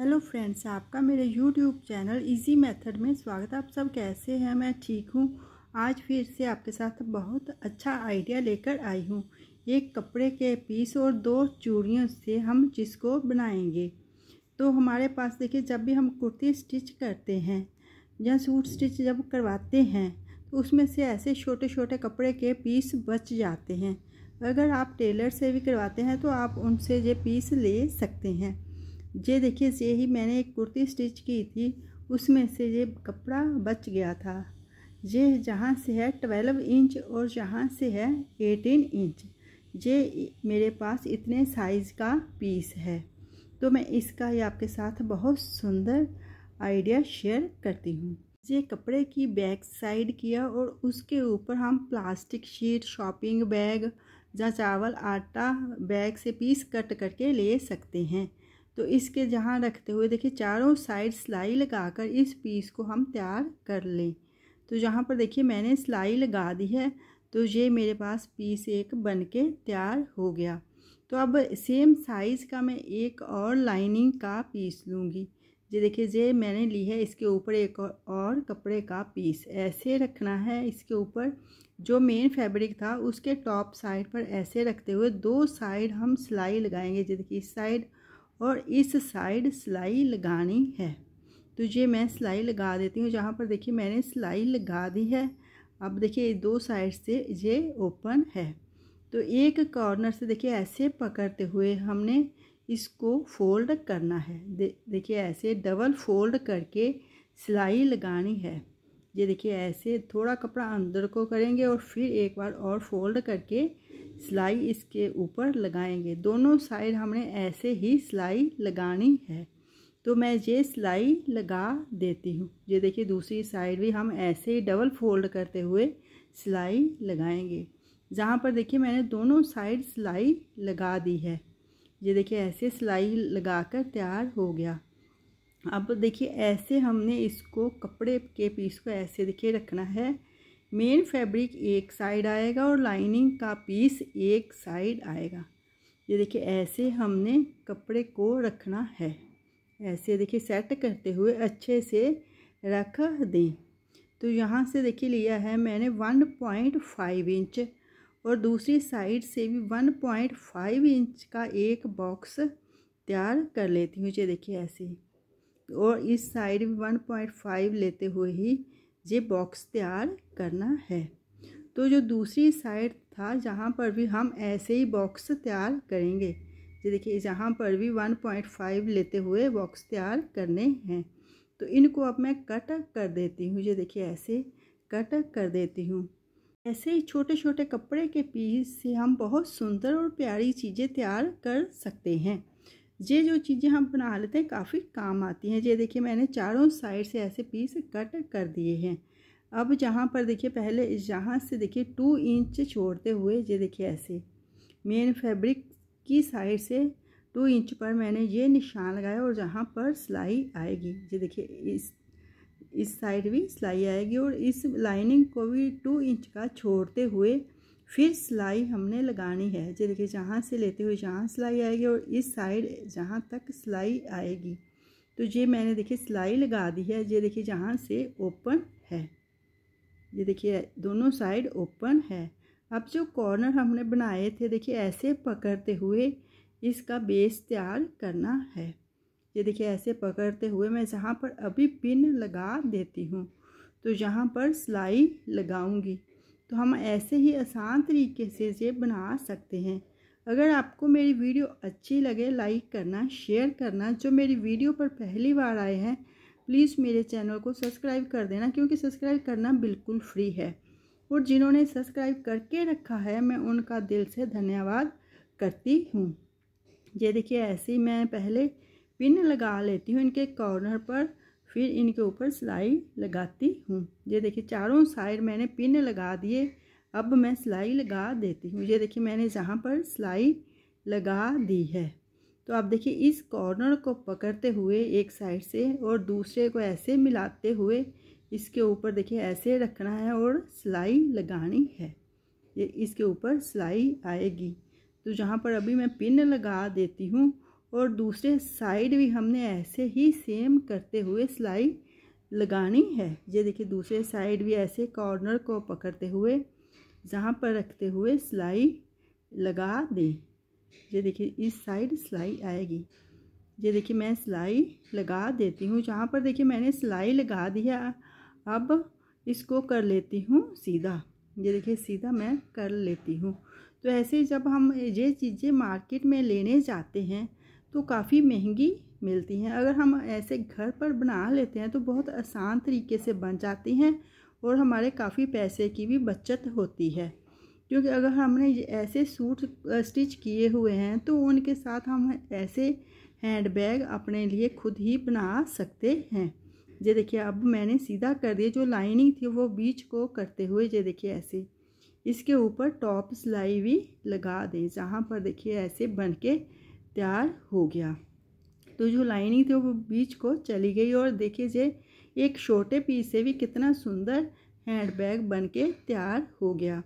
hello friends आपका मेरे YouTube channel easy method में स्वागत है आप सब कैसे हैं मैं ठीक हूँ आज फिर से आपके साथ बहुत अच्छा आइडिया लेकर आई हूँ एक कपड़े के पीस और दो चूड़ियों से हम जिसको बनाएंगे तो हमारे पास देखिए जब भी हम कुर्ती स्टिच करते हैं या सूट स्टिच जब करवाते हैं तो उसमें से ऐसे छोटे छोटे कपड़े के पीस बच जाते हैं अगर आप टेलर से भी करवाते हैं तो आप उनसे ये पीस ले सकते हैं ये देखिए यही मैंने एक कुर्ती स्टिच की थी उसमें से ये कपड़ा बच गया था ये जहाँ से है ट्वेल्व इंच और जहाँ से है एटीन इंच ये मेरे पास इतने साइज़ का पीस है तो मैं इसका ये आपके साथ बहुत सुंदर आइडिया शेयर करती हूँ ये कपड़े की बैक साइड किया और उसके ऊपर हम प्लास्टिक शीट शॉपिंग बैग या चावल आटा बैग से पीस कट करके ले सकते हैं तो इसके जहाँ रखते हुए देखिए चारों साइड सिलाई लगाकर इस पीस को हम तैयार कर लें तो जहाँ पर देखिए मैंने सिलाई लगा दी है तो ये मेरे पास पीस एक बन के तैयार हो गया तो अब सेम साइज़ का मैं एक और लाइनिंग का पीस लूँगी ये देखिए ये मैंने ली है इसके ऊपर एक और कपड़े का पीस ऐसे रखना है इसके ऊपर जो मेन फैब्रिक था उसके टॉप साइड पर ऐसे रखते हुए दो साइड हम सिलाई लगाएंगे जैसे कि इस साइड और इस साइड सिलाई लगानी है तो ये मैं सिलाई लगा देती हूँ जहाँ पर देखिए मैंने सिलाई लगा दी है अब देखिए दो साइड से ये ओपन है तो एक कॉर्नर से देखिए ऐसे पकड़ते हुए हमने इसको फोल्ड करना है दे, देखिए ऐसे डबल फोल्ड करके सिलाई लगानी है ये देखिए ऐसे थोड़ा कपड़ा अंदर को करेंगे और फिर एक बार और फोल्ड करके सिलाई इसके ऊपर लगाएंगे दोनों साइड हमने ऐसे ही सिलाई लगानी है तो मैं ये सिलाई लगा देती हूँ ये देखिए दूसरी साइड भी हम ऐसे ही डबल फोल्ड करते हुए सिलाई लगाएंगे जहाँ पर देखिए मैंने दोनों साइड सिलाई लगा दी है ये देखिए ऐसे सिलाई लगाकर तैयार हो गया अब देखिए ऐसे हमने इसको कपड़े के पीस को ऐसे देखिए रखना है मेन फैब्रिक एक साइड आएगा और लाइनिंग का पीस एक साइड आएगा ये देखिए ऐसे हमने कपड़े को रखना है ऐसे देखिए सेट करते हुए अच्छे से रख दें तो यहाँ से देखिए लिया है मैंने वन पॉइंट फाइव इंच और दूसरी साइड से भी वन पॉइंट फाइव इंच का एक बॉक्स तैयार कर लेती हूँ ये देखिए ऐसे और इस साइड वन पॉइंट फाइव लेते हुए ही ये बॉक्स तैयार करना है तो जो दूसरी साइड था जहाँ पर भी हम ऐसे ही बॉक्स तैयार करेंगे ये देखिए जहाँ पर भी वन पॉइंट फाइव लेते हुए बॉक्स तैयार करने हैं तो इनको अब मैं कट कर देती हूँ ये देखिए ऐसे कट कर देती हूँ ऐसे ही छोटे छोटे कपड़े के पीस से हम बहुत सुंदर और प्यारी चीज़ें तैयार कर सकते हैं ये जो चीज़ें हम बना लेते हैं काफ़ी काम आती हैं ये देखिए मैंने चारों साइड से ऐसे पीस कट कर दिए हैं अब जहाँ पर देखिए पहले जहाँ से देखिए टू इंच छोड़ते हुए ये देखिए ऐसे मेन फैब्रिक की साइड से टू इंच पर मैंने ये निशान लगाया और जहाँ पर सिलाई आएगी ये देखिए इस इस साइड भी सिलाई आएगी और इस लाइनिंग को भी टू इंच का छोड़ते हुए फिर सिलाई हमने लगानी है जो देखिए जहाँ से लेते हुए जहाँ सिलाई आएगी और इस साइड जहाँ तक सिलाई आएगी तो ये मैंने देखिए सिलाई लगा दी है ये देखिए जहाँ से ओपन है ये देखिए दोनों साइड ओपन है अब जो कॉर्नर हमने बनाए थे देखिए ऐसे पकड़ते हुए इसका बेस तैयार करना है ये देखिए ऐसे पकड़ते हुए मैं जहाँ पर अभी पिन लगा देती हूँ तो जहाँ पर सिलाई लगाऊंगी तो हम ऐसे ही आसान तरीके से इसे बना सकते हैं अगर आपको मेरी वीडियो अच्छी लगे लाइक करना शेयर करना जो मेरी वीडियो पर पहली बार आए हैं प्लीज़ मेरे चैनल को सब्सक्राइब कर देना क्योंकि सब्सक्राइब करना बिल्कुल फ्री है और जिन्होंने सब्सक्राइब करके रखा है मैं उनका दिल से धन्यवाद करती हूँ ये देखिए ऐसे ही मैं पहले पिन लगा लेती हूँ इनके कॉर्नर पर फिर इनके ऊपर सिलाई लगाती हूँ ये देखिए चारों साइड मैंने पिन लगा दिए अब मैं सिलाई लगा देती हूँ ये देखिए मैंने जहाँ पर सिलाई लगा दी है तो आप देखिए इस कॉर्नर को पकड़ते हुए एक साइड से और दूसरे को ऐसे मिलाते हुए इसके ऊपर देखिए ऐसे रखना है और सिलाई लगानी है ये इसके ऊपर सिलाई आएगी तो जहाँ पर अभी मैं पिन लगा देती हूँ और दूसरे साइड भी हमने ऐसे ही सेम करते हुए सिलाई लगानी है ये देखिए दूसरे साइड भी ऐसे कॉर्नर को पकड़ते हुए जहाँ पर रखते हुए सिलाई लगा दें ये देखिए इस साइड सिलाई आएगी ये देखिए मैं सिलाई लगा देती हूँ जहाँ पर देखिए मैंने सिलाई लगा दी है अब इसको कर लेती हूँ सीधा ये देखिए सीधा मैं कर लेती हूँ तो ऐसे जब हम ये चीज़ें मार्केट में लेने जाते हैं तो काफ़ी महंगी मिलती हैं अगर हम ऐसे घर पर बना लेते हैं तो बहुत आसान तरीके से बन जाती हैं और हमारे काफ़ी पैसे की भी बचत होती है क्योंकि अगर हमने ऐसे सूट स्टिच किए हुए हैं तो उनके साथ हम ऐसे हैंड बैग अपने लिए खुद ही बना सकते हैं ये देखिए अब मैंने सीधा कर दिया जो लाइनिंग थी वो बीच को करते हुए ये देखिए ऐसे इसके ऊपर टॉप सिलाई भी लगा दें जहाँ पर देखिए ऐसे बन के तैयार हो गया तो जो लाइनिंग थी वो बीच को चली गई और देखिए जे एक छोटे पीस से भी कितना सुंदर हैंड बैग बन के तैयार हो गया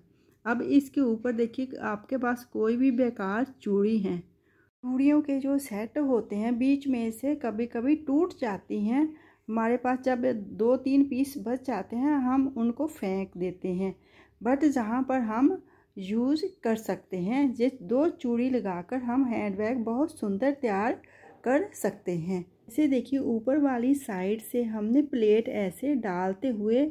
अब इसके ऊपर देखिए आपके पास कोई भी बेकार चूड़ी हैं चूड़ियों के जो सेट होते हैं बीच में से कभी कभी टूट जाती हैं हमारे पास जब दो तीन पीस बच जाते हैं हम उनको फेंक देते हैं बट जहाँ पर हम यूज कर सकते हैं जिस दो चूड़ी लगाकर हम हैंड बैग बहुत सुंदर तैयार कर सकते हैं इसे देखिए ऊपर वाली साइड से हमने प्लेट ऐसे डालते हुए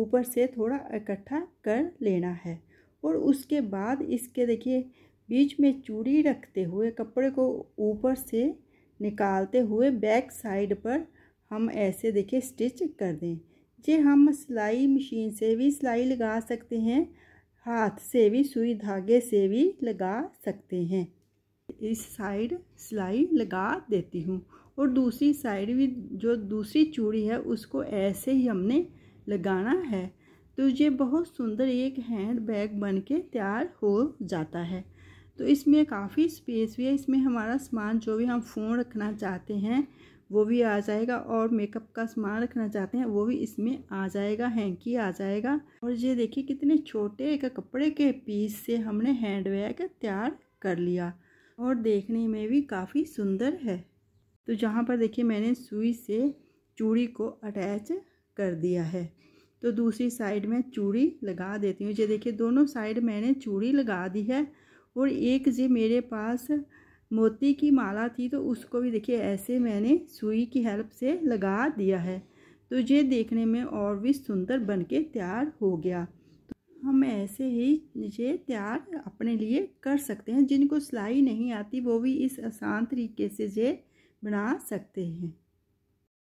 ऊपर से थोड़ा इकट्ठा कर लेना है और उसके बाद इसके देखिए बीच में चूड़ी रखते हुए कपड़े को ऊपर से निकालते हुए बैक साइड पर हम ऐसे देखिए स्टिच कर दें जे हम सिलाई मशीन से भी सिलाई लगा सकते हैं हाथ से भी सुई धागे से भी लगा सकते हैं इस साइड सिलाई लगा देती हूँ और दूसरी साइड भी जो दूसरी चूड़ी है उसको ऐसे ही हमने लगाना है तो ये बहुत सुंदर एक हैंड बैग बन के तैयार हो जाता है तो इसमें काफ़ी स्पेस भी है इसमें हमारा सामान जो भी हम फ़ोन रखना चाहते हैं वो भी आ जाएगा और मेकअप का सामान रखना चाहते हैं वो भी इसमें आ जाएगा हैंकी आ जाएगा और ये देखिए कितने छोटे एक कपड़े के पीस से हमने हैंड बैग तैयार कर लिया और देखने में भी काफ़ी सुंदर है तो जहाँ पर देखिए मैंने सुई से चूड़ी को अटैच कर दिया है तो दूसरी साइड में चूड़ी लगा देती हूँ ये देखिए दोनों साइड मैंने चूड़ी लगा दी है और एक जी मेरे पास मोती की माला थी तो उसको भी देखिए ऐसे मैंने सुई की हेल्प से लगा दिया है तो ये देखने में और भी सुंदर बन के तैयार हो गया तो हम ऐसे ही ये तैयार अपने लिए कर सकते हैं जिनको सिलाई नहीं आती वो भी इस आसान तरीके से ये बना सकते हैं